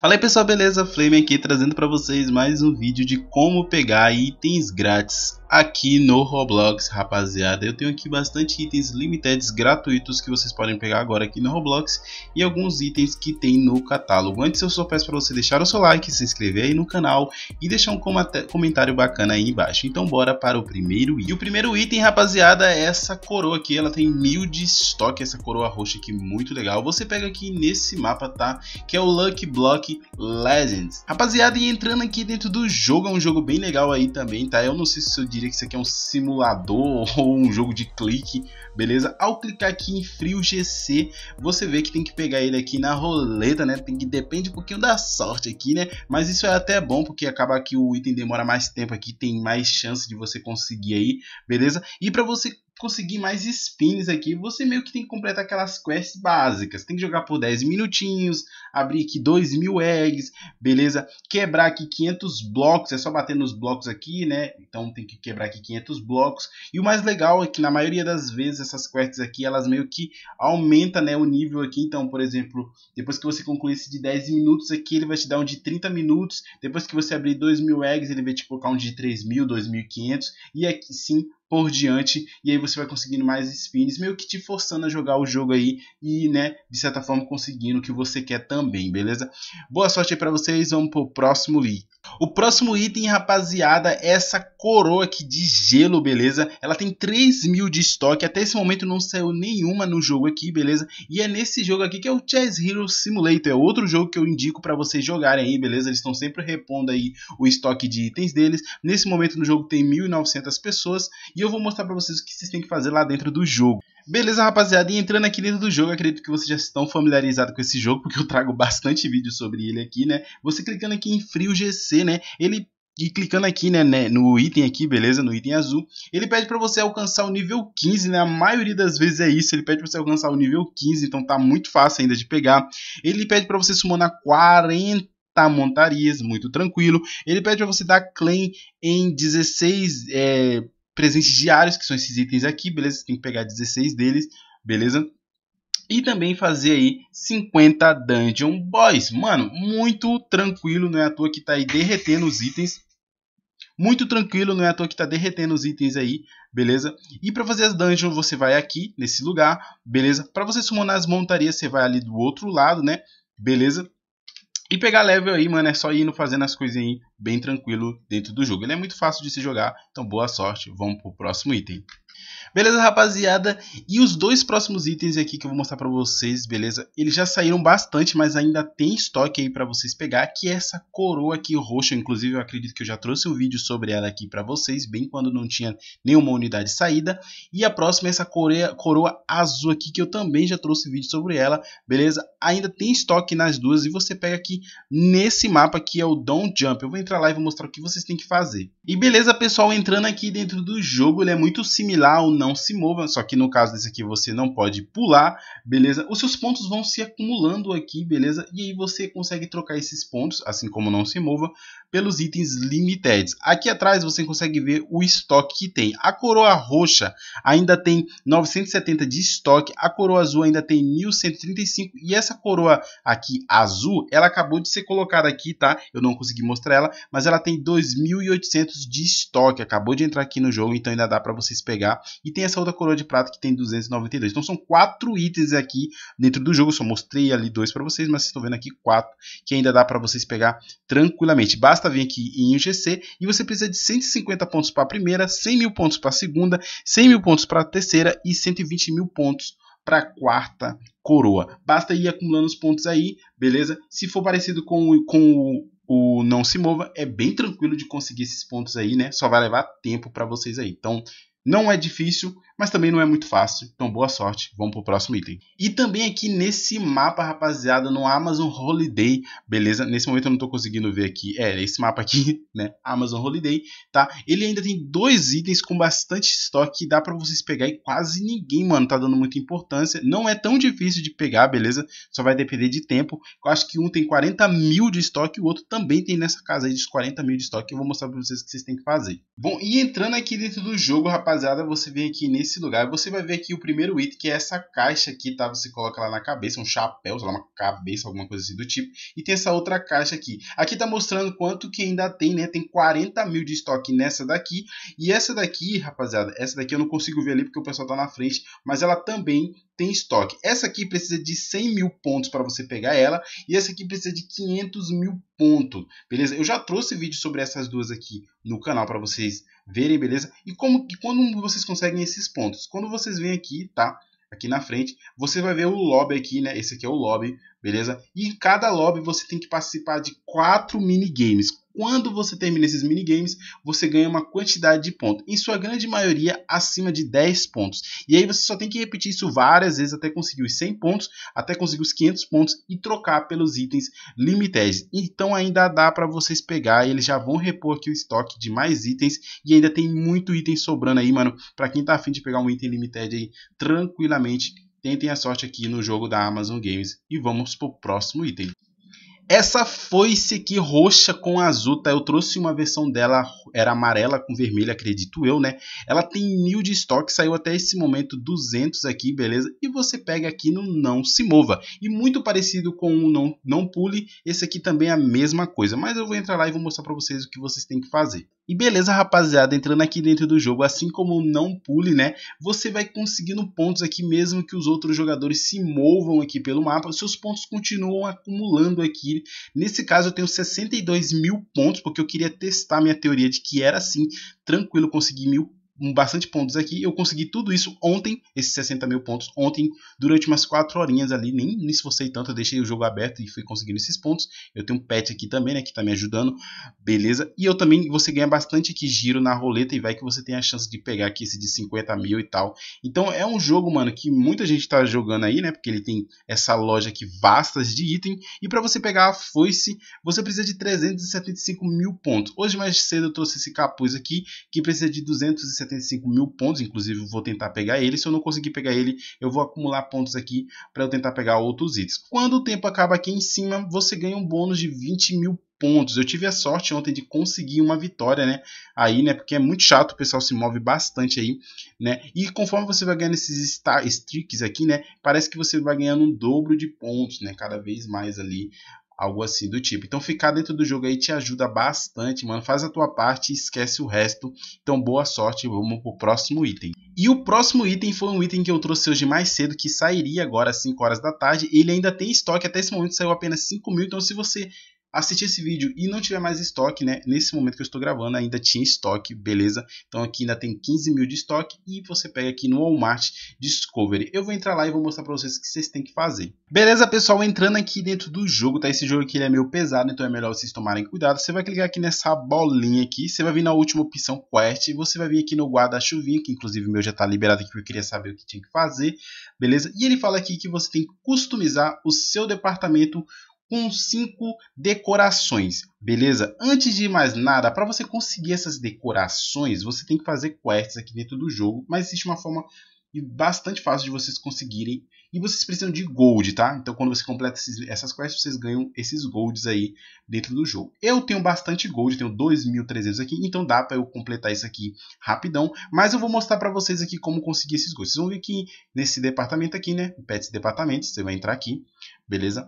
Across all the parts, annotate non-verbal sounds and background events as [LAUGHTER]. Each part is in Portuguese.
Fala aí pessoal, beleza? Flame aqui trazendo para vocês mais um vídeo de como pegar itens grátis aqui no Roblox, rapaziada. Eu tenho aqui bastante itens limitados gratuitos que vocês podem pegar agora aqui no Roblox e alguns itens que tem no catálogo. Antes eu só peço para você deixar o seu like, se inscrever aí no canal e deixar um comentário bacana aí embaixo. Então bora para o primeiro item. E o primeiro item, rapaziada, é essa coroa aqui. Ela tem mil de estoque, essa coroa roxa aqui, muito legal. Você pega aqui nesse mapa, tá? Que é o Luck Block Legends. Rapaziada, e entrando aqui dentro do jogo, é um jogo bem legal aí também, tá? Eu não sei se eu diria que isso aqui é um simulador [LAUGHS] ou um jogo de clique, beleza? Ao clicar aqui em Frio GC, você vê que tem que pegar ele aqui na roleta, né? Tem que depende um pouquinho da sorte aqui, né? Mas isso é até bom, porque acaba que o item demora mais tempo aqui, tem mais chance de você conseguir aí, beleza? E para você conseguir mais spins aqui, você meio que tem que completar aquelas quests básicas. Tem que jogar por 10 minutinhos, abrir aqui 2 mil eggs, beleza? Quebrar aqui 500 blocos, é só bater nos blocos aqui, né? Então tem que quebrar aqui 500 blocos. E o mais legal é que na maioria das vezes essas quests aqui, elas meio que aumentam né, o nível aqui. Então, por exemplo, depois que você concluir esse de 10 minutos aqui, ele vai te dar um de 30 minutos. Depois que você abrir 2 mil eggs, ele vai te colocar um de 3 mil, 2.500. E aqui sim, por diante, e aí você vai conseguindo mais spins, meio que te forçando a jogar o jogo aí e, né, de certa forma conseguindo o que você quer também também, beleza? Boa sorte aí pra vocês, vamos pro próximo item. O próximo item, rapaziada, é essa coroa aqui de gelo, beleza? Ela tem 3 mil de estoque, até esse momento não saiu nenhuma no jogo aqui, beleza? E é nesse jogo aqui que é o Chess Hero Simulator, é outro jogo que eu indico pra vocês jogarem aí, beleza? Eles estão sempre repondo aí o estoque de itens deles. Nesse momento no jogo tem 1.900 pessoas e eu vou mostrar pra vocês o que vocês têm que fazer lá dentro do jogo. Beleza, rapaziada, e entrando aqui dentro do jogo, acredito que vocês já estão familiarizados com esse jogo, porque eu trago [LAUGHS] bastante vídeo sobre ele aqui, né? Você clicando aqui em Frio GC, né? Ele e clicando aqui, né, né, no item aqui, beleza? No item azul, ele pede para você alcançar o nível 15, né? A maioria das vezes é isso, ele pede para você alcançar o nível 15, então tá muito fácil ainda de pegar. Ele pede para você summonar 40 montarias, muito tranquilo. Ele pede para você dar claim em 16 é, presentes diários, que são esses itens aqui, beleza? tem que pegar 16 deles, beleza? E também fazer aí 50 Dungeon Boys. Mano, muito tranquilo, não é à toa que tá aí derretendo os itens. Muito tranquilo, não é à toa que tá derretendo os itens aí, beleza? E para fazer as dungeons, você vai aqui, nesse lugar, beleza? Para você summonar as montarias, você vai ali do outro lado, né? Beleza? E pegar level aí, mano, é só indo fazendo as coisinhas bem tranquilo dentro do jogo. Ele é muito fácil de se jogar, então boa sorte, vamos pro próximo item. Beleza, rapaziada? E os dois próximos itens aqui que eu vou mostrar pra vocês, beleza? Eles já saíram bastante, mas ainda tem estoque aí pra vocês pegar, que é essa coroa aqui roxa. Inclusive, eu acredito que eu já trouxe um vídeo sobre ela aqui pra vocês, bem quando não tinha nenhuma unidade saída. E a próxima é essa coroa, coroa azul aqui, que eu também já trouxe vídeo sobre ela, beleza? Ainda tem estoque nas duas e você pega aqui nesse mapa que é o Don't Jump. Eu vou entrar lá e vou mostrar o que vocês têm que fazer. E beleza, pessoal, entrando aqui dentro do jogo, ele é muito similar andar ou não se mova, só que no caso desse aqui você não pode pular, beleza? Os seus pontos vão se acumulando aqui, beleza? E aí você consegue trocar esses pontos, assim como não se mova, pelos itens limited. Aqui atrás você consegue ver o estoque que tem. A coroa roxa ainda tem 970 de estoque, a coroa azul ainda tem 1135 e essa coroa aqui azul, ela acabou de ser colocada aqui, tá? Eu não consegui mostrar ela, mas ela tem 2800 de estoque, acabou de entrar aqui no jogo, então ainda dá para vocês pegar. E tem essa outra coroa de prata que tem 292. Então são quatro itens aqui dentro do jogo, eu só mostrei ali dois para vocês, mas vocês estão vendo aqui quatro que ainda dá para vocês pegar tranquilamente. Basta basta vir aqui em UGC e você precisa de 150 pontos para a primeira, 100 mil pontos para a segunda, 100 mil pontos para a terceira e 120 mil pontos para a quarta coroa. Basta ir acumulando os pontos aí, beleza? Se for parecido com, com o, o Não Se Mova, é bem tranquilo de conseguir esses pontos aí, né? Só vai levar tempo para vocês aí. Então, não é difícil, mas também não é muito fácil. Então, boa sorte, vamos pro próximo item. E também aqui nesse mapa, rapaziada, no Amazon Holiday, beleza? Nesse momento eu não estou conseguindo ver aqui, é, esse mapa aqui, [LAUGHS] né? Amazon Holiday, tá? Ele ainda tem dois itens com bastante estoque que dá para vocês pegar e quase ninguém, mano, tá dando muita importância. Não é tão difícil de pegar, beleza? Só vai depender de tempo. Eu acho que um tem 40 mil de estoque, o outro também tem nessa casa aí de 40 mil de estoque. Eu vou mostrar para vocês o que vocês têm que fazer. Bom, e entrando aqui dentro do jogo, rapaziada, você vem aqui nesse nesse lugar, você vai ver aqui o primeiro item, que é essa caixa aqui, tá? Você coloca lá na cabeça, um chapéu, sei lá, uma cabeça, alguma coisa assim do tipo. E tem essa outra caixa aqui. Aqui tá mostrando quanto que ainda tem, né? Tem 40 mil de estoque nessa daqui. E essa daqui, rapaziada, essa daqui eu não consigo ver ali porque o pessoal tá na frente. Mas ela também tem estoque. Essa aqui precisa de 100 mil pontos para você pegar ela. E essa aqui precisa de 500 mil pontos, beleza? Eu já trouxe vídeo sobre essas duas aqui no canal para vocês verem, beleza? E como e quando vocês conseguem esses pontos? Quando vocês vêm aqui, tá? Aqui na frente, você vai ver o lobby aqui, né? Esse aqui é o lobby, beleza? E em cada lobby você tem que participar de quatro minigames. Quando você termina esses minigames, você ganha uma quantidade de pontos, em sua grande maioria acima de 10 pontos. E aí você só tem que repetir isso várias vezes até conseguir os 100 pontos, até conseguir os 500 pontos e trocar pelos itens limitados. Então ainda dá para vocês pegar e eles já vão repor aqui o estoque de mais itens e ainda tem muito item sobrando aí, mano, para quem tá afim de pegar um item limited aí tranquilamente tentem a sorte aqui no jogo da Amazon Games e vamos pro próximo item. Essa foice aqui roxa com azul, tá? Eu trouxe uma versão dela, era amarela com vermelho, acredito eu, né? Ela tem mil de estoque, saiu até esse momento 200 aqui, beleza? E você pega aqui no Não Se Mova. E muito parecido com o Não, não Pule, esse aqui também é a mesma coisa. Mas eu vou entrar lá e vou mostrar para vocês o que vocês têm que fazer. E beleza, rapaziada, entrando aqui dentro do jogo, assim como não pule, né, você vai conseguindo pontos aqui mesmo que os outros jogadores se movam aqui pelo mapa, seus pontos continuam acumulando aqui. Nesse caso eu tenho 62 mil pontos, porque eu queria testar minha teoria de que era assim, tranquilo conseguir mil bastante pontos aqui. Eu consegui tudo isso ontem, esses 60 mil pontos ontem, durante umas 4 horinhas ali. Nem me esforcei tanto, eu deixei o jogo aberto e fui conseguindo esses pontos. Eu tenho um pet aqui também, né, que tá me ajudando. Beleza? E eu também, você ganha bastante aqui giro na roleta e vai que você tem a chance de pegar aqui esse de 50 mil e tal. Então é um jogo, mano, que muita gente tá jogando aí, né, porque ele tem essa loja aqui vastas de item. E para você pegar a foice, você precisa de 375 mil pontos. Hoje mais cedo eu trouxe esse capuz aqui, que precisa de 275 75 mil pontos. Inclusive, vou tentar pegar ele. Se eu não conseguir pegar ele, eu vou acumular pontos aqui para eu tentar pegar outros itens. Quando o tempo acaba aqui em cima, você ganha um bônus de 20 mil pontos. Eu tive a sorte ontem de conseguir uma vitória, né? Aí, né? Porque é muito chato, o pessoal se move bastante aí, né? E conforme você vai ganhando esses streaks aqui, né? Parece que você vai ganhando um dobro de pontos, né? Cada vez mais ali algo assim do tipo. Então ficar dentro do jogo aí te ajuda bastante, mano. Faz a tua parte e esquece o resto. Então boa sorte, vamos pro próximo item. E o próximo item foi um item que eu trouxe hoje mais cedo, que sairia agora às 5 horas da tarde. Ele ainda tem estoque, até esse momento saiu apenas 5 mil, então se você assistir esse vídeo e não tiver mais estoque, né? Nesse momento que eu estou gravando, ainda tinha estoque, beleza? Então aqui ainda tem 15 mil de estoque e você pega aqui no Walmart Discovery. Eu vou entrar lá e vou mostrar para vocês o que vocês têm que fazer. Beleza, pessoal? Entrando aqui dentro do jogo, tá? Esse jogo aqui é meio pesado, então é melhor vocês tomarem cuidado. Você vai clicar aqui nessa bolinha aqui, você vai vir na última opção Quest, você vai vir aqui no guarda-chuvinho, que inclusive o meu já está liberado aqui, porque eu queria saber o que tinha que fazer, beleza? E ele fala aqui que você tem que customizar o seu departamento com cinco decorações, beleza? Antes de mais nada, para você conseguir essas decorações, você tem que fazer quests aqui dentro do jogo, mas existe uma forma bastante fácil de vocês conseguirem. E vocês precisam de gold, tá? Então quando você completa esses, essas quests, vocês ganham esses golds aí dentro do jogo. Eu tenho bastante gold, tenho 2.300 aqui, então dá para eu completar isso aqui rapidão. Mas eu vou mostrar para vocês aqui como conseguir esses golds. Vocês vão ver que nesse departamento aqui, né? Pets Departamento, você vai entrar aqui, beleza?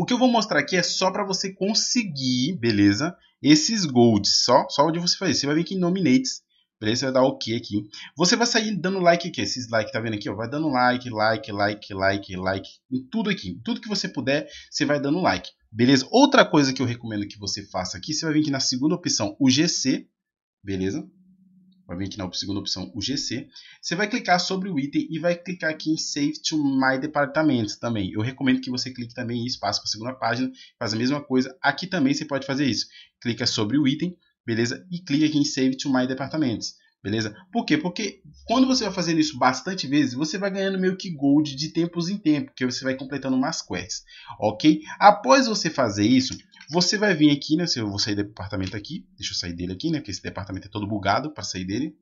O que eu vou mostrar aqui é só para você conseguir, beleza? Esses golds, só, só onde você fazer. Você vai vir aqui em nominates, beleza? Você vai dar OK aqui. Você vai sair dando like aqui, esses like, tá vendo aqui? Ó? Vai dando like, like, like, like, like, em tudo aqui. tudo que você puder, você vai dando like, beleza? Outra coisa que eu recomendo que você faça aqui, você vai vir aqui na segunda opção, o GC, beleza? vai vir aqui na segunda opção, o GC. Você vai clicar sobre o item e vai clicar aqui em Save to My Department também. Eu recomendo que você clique também em espaço para a segunda página, faz a mesma coisa. Aqui também você pode fazer isso. Clica sobre o item, beleza? E clica aqui em Save to My Departments. Beleza? Por quê? Porque quando você vai fazendo isso bastante vezes, você vai ganhando meio que gold de tempos em tempo, que você vai completando umas quests, ok? Após você fazer isso, você vai vir aqui, né? Se eu vou sair do departamento aqui, deixa eu sair dele aqui, né? Porque esse departamento é todo bugado para sair dele.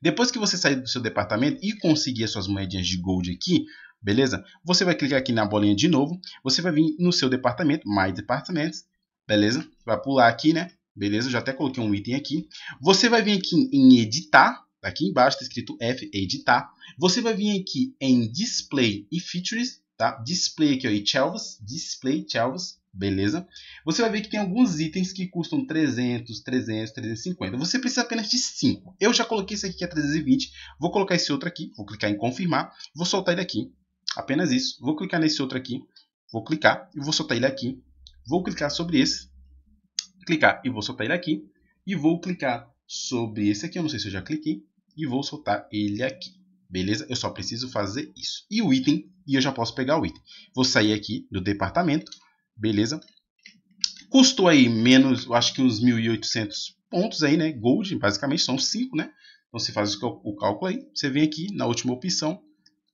Depois que você sair do seu departamento e conseguir as suas moedinhas de gold aqui, beleza? Você vai clicar aqui na bolinha de novo. Você vai vir no seu departamento, My Departments, beleza? Vai pular aqui, né? Beleza, já até coloquei um item aqui. Você vai vir aqui em editar, aqui embaixo está escrito F, editar. Você vai vir aqui em display e features, tá? Display aqui, ó, e shelves, display shelves. Beleza? Você vai ver que tem alguns itens que custam 300, 300, 350. Você precisa apenas de 5. Eu já coloquei esse aqui que é 320. Vou colocar esse outro aqui. Vou clicar em confirmar. Vou soltar ele aqui. Apenas isso. Vou clicar nesse outro aqui. Vou clicar e vou soltar ele aqui. Vou clicar sobre esse. Clicar e vou soltar ele aqui. E vou clicar sobre esse aqui. Eu não sei se eu já cliquei. E vou soltar ele aqui. Beleza? Eu só preciso fazer isso. E o item, e eu já posso pegar o item. Vou sair aqui do departamento, Beleza? Custou aí menos, eu acho que uns 1.800 pontos aí, né? Gold, basicamente, são 5, né? Então você faz o cálculo aí. Você vem aqui na última opção,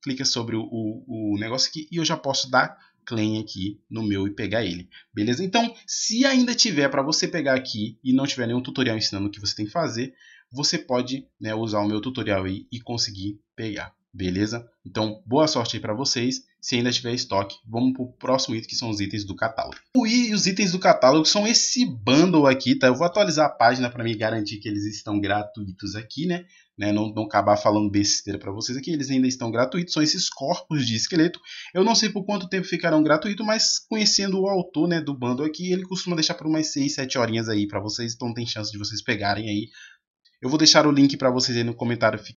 clica sobre o, o, negócio aqui e eu já posso dar claim aqui no meu e pegar ele, beleza? Então, se ainda tiver para você pegar aqui e não tiver nenhum tutorial ensinando o que você tem que fazer, você pode né, usar o meu tutorial aí e conseguir pegar, beleza? Então, boa sorte aí para vocês se ainda tiver estoque. Vamos pro próximo item, que são os itens do catálogo. E os itens do catálogo são esse bundle aqui, tá? Eu vou atualizar a página para me garantir que eles estão gratuitos aqui, né? né? Não, não acabar falando besteira para vocês aqui, eles ainda estão gratuitos, são esses corpos de esqueleto. Eu não sei por quanto tempo ficarão gratuitos, mas conhecendo o autor né, do bundle aqui, ele costuma deixar por umas 6, 7 horinhas aí para vocês, então tem chance de vocês pegarem aí. Eu vou deixar o link para vocês aí no comentário